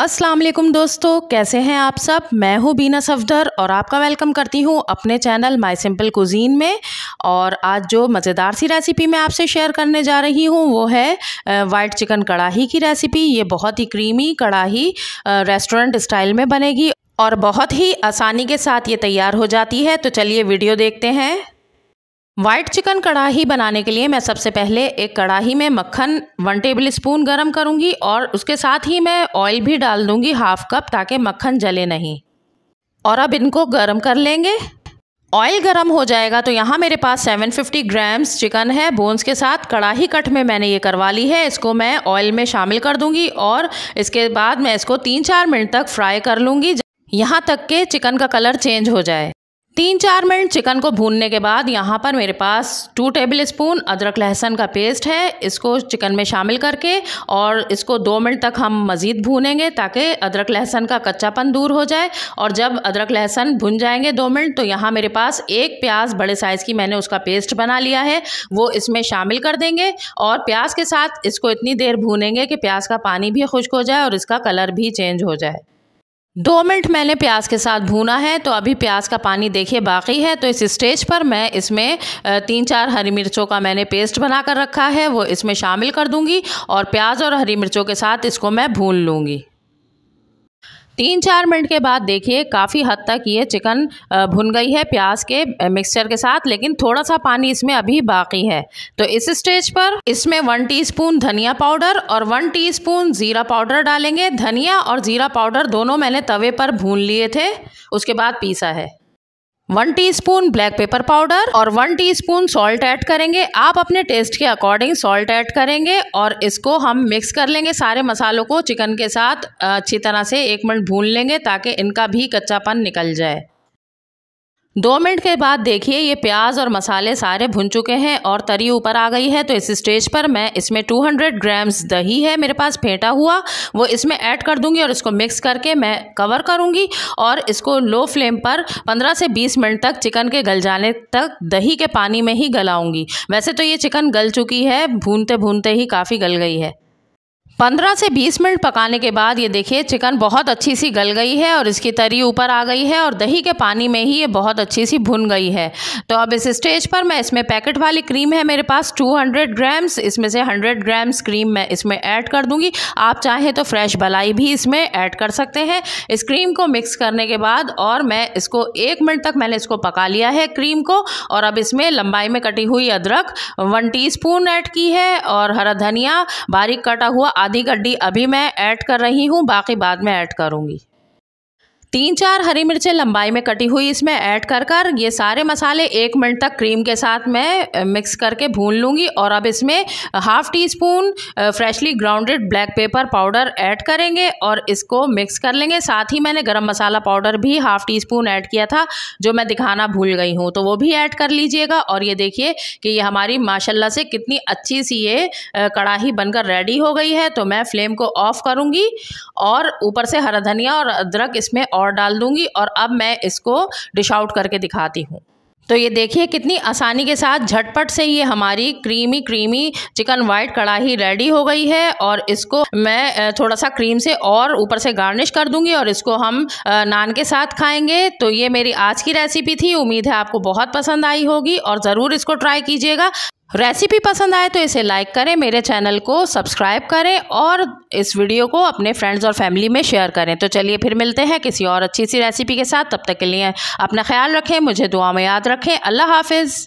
अस्सलाम वालेकुम दोस्तों कैसे हैं आप सब मैं हूं बीना सफदर और आपका वेलकम करती हूं अपने चैनल माय सिंपल कुजीन में और आज जो मज़ेदार सी रेसिपी मैं आपसे शेयर करने जा रही हूं वो है वाइट चिकन कढ़ाही की रेसिपी ये बहुत ही क्रीमी कढ़ाही रेस्टोरेंट स्टाइल में बनेगी और बहुत ही आसानी के साथ ये तैयार हो जाती है तो चलिए वीडियो देखते हैं वाइट चिकन कढ़ाही बनाने के लिए मैं सबसे पहले एक कढ़ाही में मक्खन वन टेबल स्पून गर्म करूँगी और उसके साथ ही मैं ऑयल भी डाल दूँगी हाफ कप ताकि मक्खन जले नहीं और अब इनको गर्म कर लेंगे ऑयल गर्म हो जाएगा तो यहाँ मेरे पास 750 ग्राम्स चिकन है बोन्स के साथ कढ़ाही कट में मैंने ये करवा ली है इसको मैं ऑयल में शामिल कर दूँगी और इसके बाद मैं इसको तीन चार मिनट तक फ्राई कर लूँगी यहाँ तक के चिकन का कलर चेंज हो जाए तीन चार मिनट चिकन को भूनने के बाद यहाँ पर मेरे पास टू टेबल स्पून अदरक लहसुन का पेस्ट है इसको चिकन में शामिल करके और इसको दो मिनट तक हम मज़ीद भूनेंगे ताकि अदरक लहसुन का कच्चापन दूर हो जाए और जब अदरक लहसुन भुन जाएंगे दो मिनट तो यहाँ मेरे पास एक प्याज बड़े साइज़ की मैंने उसका पेस्ट बना लिया है वो इसमें शामिल कर देंगे और प्याज के साथ इसको इतनी देर भूनेंगे कि प्याज का पानी भी खुश्क हो जाए और इसका कलर भी चेंज हो जाए दो मिनट मैंने प्याज के साथ भूना है तो अभी प्याज का पानी देखिए बाकी है तो इस स्टेज पर मैं इसमें तीन चार हरी मिर्चों का मैंने पेस्ट बना कर रखा है वो इसमें शामिल कर दूंगी और प्याज और हरी मिर्चों के साथ इसको मैं भून लूँगी तीन चार मिनट के बाद देखिए काफ़ी हद तक ये चिकन भुन गई है प्याज के मिक्सचर के साथ लेकिन थोड़ा सा पानी इसमें अभी बाकी है तो इस स्टेज पर इसमें वन टीस्पून धनिया पाउडर और वन टीस्पून ज़ीरा पाउडर डालेंगे धनिया और ज़ीरा पाउडर दोनों मैंने तवे पर भून लिए थे उसके बाद पीसा है one teaspoon black pepper powder और वन टीस्पून सॉल्ट ऐड करेंगे आप अपने टेस्ट के अकॉर्डिंग सॉल्ट ऐड करेंगे और इसको हम मिक्स कर लेंगे सारे मसालों को चिकन के साथ अच्छी तरह से एक मिनट भून लेंगे ताकि इनका भी कच्चापन निकल जाए दो मिनट के बाद देखिए ये प्याज और मसाले सारे भुन चुके हैं और तरी ऊपर आ गई है तो इस स्टेज पर मैं इसमें 200 ग्राम्स दही है मेरे पास फेंटा हुआ वो इसमें ऐड कर दूंगी और इसको मिक्स करके मैं कवर करूंगी और इसको लो फ्लेम पर 15 से 20 मिनट तक चिकन के गल जाने तक दही के पानी में ही गलाऊंगी वैसे तो ये चिकन गल चुकी है भूनते भूनते ही काफ़ी गल गई है पंद्रह से बीस मिनट पकाने के बाद ये देखिए चिकन बहुत अच्छी सी गल गई है और इसकी तरी ऊपर आ गई है और दही के पानी में ही ये बहुत अच्छी सी भुन गई है तो अब इस स्टेज पर मैं इसमें पैकेट वाली क्रीम है मेरे पास 200 ग्राम्स इसमें से 100 ग्राम्स क्रीम मैं इसमें ऐड कर दूंगी आप चाहें तो फ्रेश भलाई भी इसमें ऐड कर सकते हैं इस क्रीम को मिक्स करने के बाद और मैं इसको एक मिनट तक मैंने इसको पका लिया है क्रीम को और अब इसमें लंबाई में कटी हुई अदरक वन टी ऐड की है और हरा धनिया बारीक कटा हुआ आधी गड्डी अभी मैं ऐड कर रही हूँ बाकी बाद में ऐड करूँगी तीन चार हरी मिर्चें लंबाई में कटी हुई इसमें ऐड कर कर ये सारे मसाले एक मिनट तक क्रीम के साथ मैं मिक्स करके भून लूँगी और अब इसमें half teaspoon freshly grounded black pepper powder add करेंगे और इसको मिक्स कर लेंगे साथ ही मैंने गरम मसाला पाउडर भी हाफ़ टी स्पून ऐड किया था जो मैं दिखाना भूल गई हूँ तो वो भी ऐड कर लीजिएगा और ये देखिए कि ये हमारी माशाला से कितनी अच्छी सी ये कढ़ाही बनकर रेडी हो गई है तो मैं फ्लेम को ऑफ़ करूँगी और ऊपर से हरा धनिया और अदरक इसमें और डाल दूंगी और अब मैं इसको डिश आउट करके दिखाती हूँ तो ये देखिए कितनी आसानी के साथ झटपट से ये हमारी creamy creamy chicken white kadhai ready हो गई है और इसको मैं थोड़ा सा क्रीम से और ऊपर से गार्निश कर दूंगी और इसको हम नान के साथ खाएंगे तो ये मेरी आज की रेसिपी थी उम्मीद है आपको बहुत पसंद आई होगी और ज़रूर इसको ट्राई कीजिएगा रेसिपी पसंद आए तो इसे लाइक करें मेरे चैनल को सब्सक्राइब करें और इस वीडियो को अपने फ्रेंड्स और फैमिली में शेयर करें तो चलिए फिर मिलते हैं किसी और अच्छी सी रेसिपी के साथ तब तक के लिए अपना ख्याल रखें मुझे दुआ में याद रखें अल्लाह हाफिज़